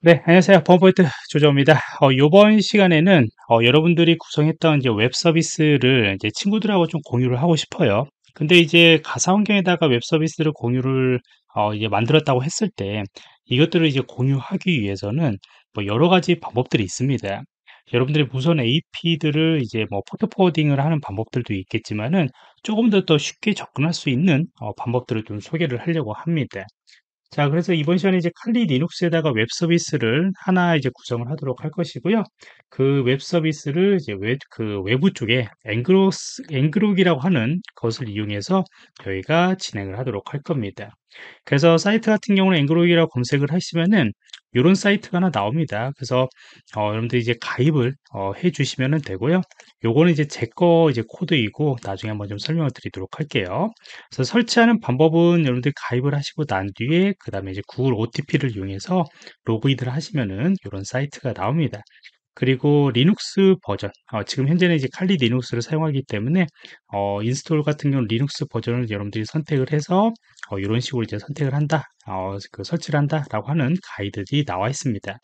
네, 안녕하세요. 범포인트 조정입니다. 어, 요번 시간에는 어, 여러분들이 구성했던 이제 웹 서비스를 이제 친구들하고 좀 공유를 하고 싶어요. 근데 이제 가사 환경에다가 웹 서비스를 공유를 어, 이제 만들었다고 했을 때 이것들을 이제 공유하기 위해서는 뭐 여러 가지 방법들이 있습니다. 여러분들이 무선 AP들을 이제 뭐 포트 포워딩을 하는 방법들도 있겠지만은 조금 더 더 쉽게 접근할 수 있는 어, 방법들을 좀 소개를 하려고 합니다. 자, 그래서 이번 시간에 이제 칼리 리눅스에다가 웹 서비스를 하나 이제 구성을 하도록 할 것이고요. 그 웹 서비스를 이제 웹, 그 외부 쪽에 앵그로스, 앵그로이라고 하는 것을 이용해서 저희가 진행을 하도록 할 겁니다. 그래서 사이트 같은 경우는 앵그로이라고 검색을 하시면은 이런 사이트가 하나 나옵니다. 그래서 어, 여러분들 이제 가입을 어, 해 주시면 되고요. 요거는 이제 제 거 이제 코드이고 나중에 한번 좀 설명을 드리도록 할게요. 그래서 설치하는 방법은 여러분들 가입을 하시고 난 뒤에 그 다음에 이제 구글 OTP를 이용해서 로그인을 하시면은 이런 사이트가 나옵니다. 그리고 리눅스 버전 어, 지금 현재는 이제 칼리 리눅스를 사용하기 때문에 어, 인스톨 같은 경우는 리눅스 버전을 여러분들이 선택을 해서 어, 이런 식으로 이제 선택을 한다 어, 그 설치를 한다라고 하는 가이드들이 나와 있습니다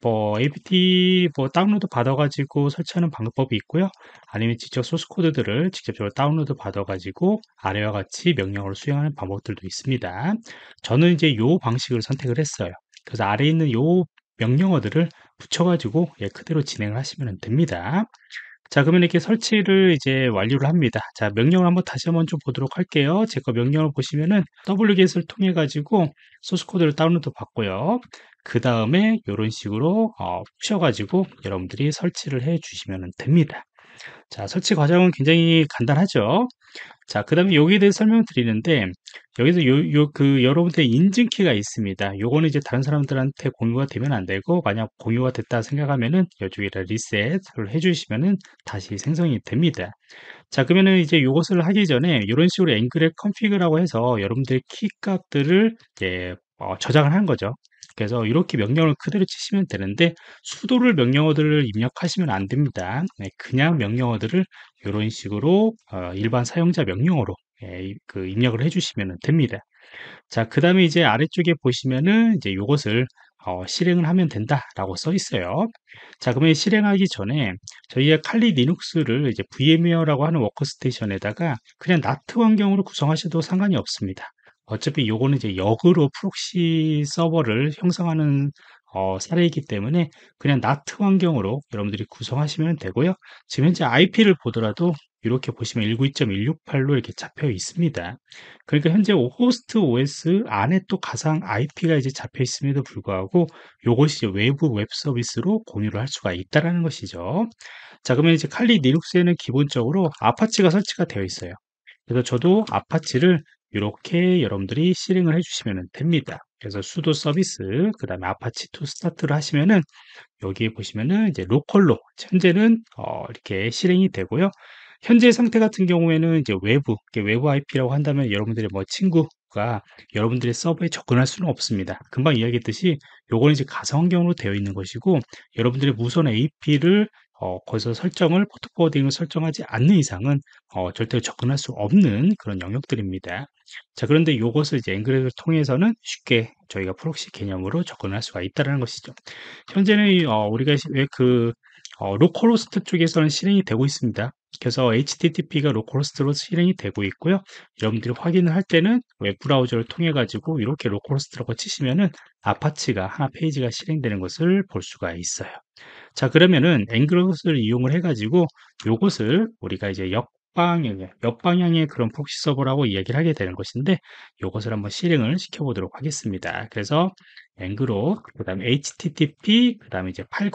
뭐 apt 뭐 다운로드 받아 가지고 설치하는 방법이 있고요 아니면 직접 소스 코드들을 직접적으로 다운로드 받아 가지고 아래와 같이 명령을 수행하는 방법들도 있습니다 저는 이제 요 방식을 선택을 했어요 그래서 아래에 있는 요 명령어들을 붙여가지고 예, 그대로 진행하시면 됩니다. 자 그러면 이렇게 설치를 이제 완료를 합니다 자 명령을 한번 다시 한번 좀 보도록 할게요 제거 명령을 보시면은 wget을 통해 가지고 소스 코드를 다운로드 받고요 그 다음에 이런 식으로 어, 푸셔 가지고 여러분들이 설치를 해 주시면 됩니다 자 설치 과정은 굉장히 간단하죠 자, 그 다음에 여기에 대해 설명을 드리는데, 여기서 요, 요, 그, 여러분들의 인증키가 있습니다. 요거는 이제 다른 사람들한테 공유가 되면 안 되고, 만약 공유가 됐다 생각하면은, 여쪽에다 리셋을 해주시면은 다시 생성이 됩니다. 자, 그러면은 이제 요것을 하기 전에, 이런 식으로 앵글의 컨피그라고 해서 여러분들의 키 값들을, 예, 어, 저장을 한 거죠. 여러분서 이렇게 명령을 그대로 치시면 되는데 수도를 명령어들을 입력하시면 안 됩니다. 네, 그냥 명령어들을 이런 식으로 어, 일반 사용자 명령어로 예, 그 입력을 해주시면 됩니다. 자, 그 다음에 이제 아래쪽에 보시면은 이제 이것을 어, 실행을 하면 된다라고 써 있어요. 자, 그러면 실행하기 전에 저희의 칼리 리눅스를 이제 VMware라고 하는 워크스테이션에다가 그냥 나트 환경으로 구성하셔도 상관이 없습니다. 어차피 요거는 이제 역으로 프록시 서버를 형성하는 어, 사례이기 때문에 그냥 NAT 환경으로 여러분들이 구성하시면 되고요. 지금 현재 IP를 보더라도 이렇게 보시면 192.168로 이렇게 잡혀 있습니다. 그러니까 현재 호스트 OS 안에 또 가상 IP가 이제 잡혀 있음에도 불구하고 이것이 외부 웹 서비스로 공유를 할 수가 있다라는 것이죠. 자, 그러면 이제 칼리 리눅스에는 기본적으로 아파치가 설치가 되어 있어요. 그래서 저도 아파치를 이렇게 여러분들이 실행을 해주시면 됩니다. 그래서 수도 서비스, 그 다음에 아파치 투 스타트를 하시면은 여기에 보시면은 이제 로컬로 현재는 어 이렇게 실행이 되고요. 현재 상태 같은 경우에는 이제 외부, 외부 IP라고 한다면 여러분들의 뭐 친구가 여러분들의 서버에 접근할 수는 없습니다. 금방 이야기했듯이 요거는 이제 가상환경으로 되어 있는 것이고 여러분들의 무선 AP를 어 거기서 설정을 포트포워딩을 설정하지 않는 이상은 어 절대로 접근할 수 없는 그런 영역들입니다. 자, 그런데 이것을 이제 앵그레를 통해서는 쉽게 저희가 프록시 개념으로 접근할 수가 있다는 것이죠. 현재는 어 우리가 왜그 어, 로컬호스트 쪽에서는 실행이 되고 있습니다. 그래서 HTTP가 로컬호스트로 실행이 되고 있고요. 여러분들이 확인을 할 때는 웹 브라우저를 통해 가지고 이렇게 로컬호스트라고 치시면은 아파치가 하나 페이지가 실행되는 것을 볼 수가 있어요. 자 그러면은 앵글것을 이용을 해가지고 요것을 우리가 이제 역방향의 역방향의 그런 폭시 서버라고 이야기를 하게 되는 것인데 요것을 한번 실행을 시켜보도록 하겠습니다. 그래서 앵그로 그다음 HTTP 그다음 이제 80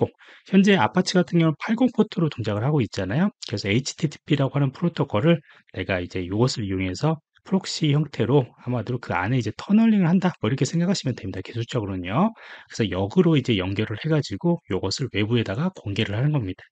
현재 아파치 같은 경우는 80 포트로 동작을 하고 있잖아요. 그래서 HTTP라고 하는 프로토콜을 내가 이제 요것을 이용해서 프록시 형태로 아마도 그 안에 이제 터널링을 한다 뭐 이렇게 생각하시면 됩니다. 기술적으로는요. 그래서 역으로 이제 연결을 해가지고 이것을 외부에다가 공개를 하는 겁니다.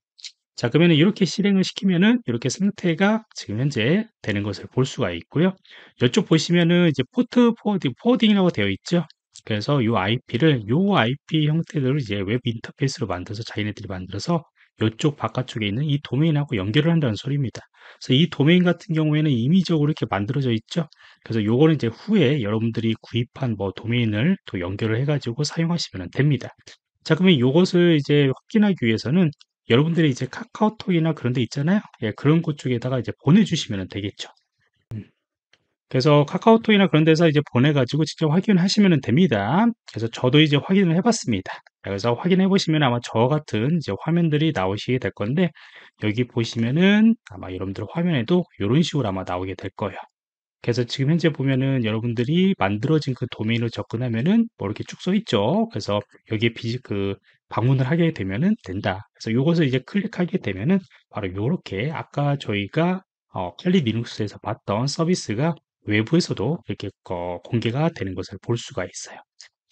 자 그러면 이렇게 실행을 시키면은 이렇게 상태가 지금 현재 되는 것을 볼 수가 있고요. 이쪽 보시면은 이제 포트 포워딩, 포워딩이라고 되어 있죠. 그래서 이 IP를 이 IP 형태로 이제 웹 인터페이스로 만들어서 자기네들이 만들어서 이쪽 바깥쪽에 있는 이 도메인하고 연결을 한다는 소리입니다. 그래서 이 도메인 같은 경우에는 임의적으로 이렇게 만들어져 있죠. 그래서 요거는 이제 후에 여러분들이 구입한 뭐 도메인을 또 연결을 해가지고 사용하시면 됩니다. 자, 그러면 요것을 이제 확인하기 위해서는 여러분들이 이제 카카오톡이나 그런 데 있잖아요. 예, 그런 곳 쪽에다가 이제 보내주시면 되겠죠. 그래서 카카오톡이나 그런 데서 이제 보내가지고 직접 확인하시면 됩니다. 그래서 저도 이제 확인을 해봤습니다. 그래서 확인해 보시면 아마 저 같은 이제 화면들이 나오시게 될 건데 여기 보시면은 아마 여러분들 화면에도 이런 식으로 아마 나오게 될 거예요. 그래서 지금 현재 보면은 여러분들이 만들어진 그 도메인으로 접근하면은 뭐 이렇게 쭉써 있죠. 그래서 여기에 비지 그 방문을 하게 되면은 된다. 그래서 이것을 이제 클릭하게 되면은 바로 이렇게 아까 저희가 어, 칼리 리눅스에서 봤던 서비스가 외부에서도 이렇게 어, 공개가 되는 것을 볼 수가 있어요.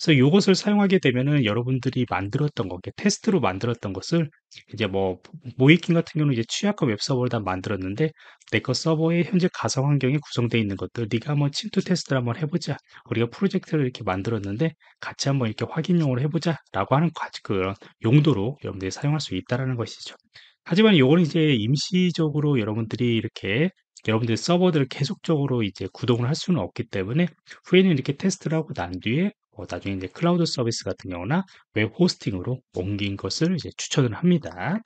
그래서 이것을 사용하게 되면은 여러분들이 만들었던 것, 테스트로 만들었던 것을 이제 뭐 모이킹 같은 경우는 이제 취약한 웹서버를 다 만들었는데 내 거 서버의 현재 가상 환경에 구성되어 있는 것들 네가 한번 침투 테스트를 한번 해보자 우리가 프로젝트를 이렇게 만들었는데 같이 한번 이렇게 확인용으로 해보자라고 하는 그런 용도로 여러분들이 사용할 수 있다라는 것이죠. 하지만 이거는 이제 임시적으로 여러분들이 이렇게 여러분들 서버들을 계속적으로 이제 구동을 할 수는 없기 때문에 후에는 이렇게 테스트를 하고 난 뒤에 뭐 나중에 이제 클라우드 서비스 같은 경우나 웹 호스팅으로 옮긴 것을 이제 추천을 합니다.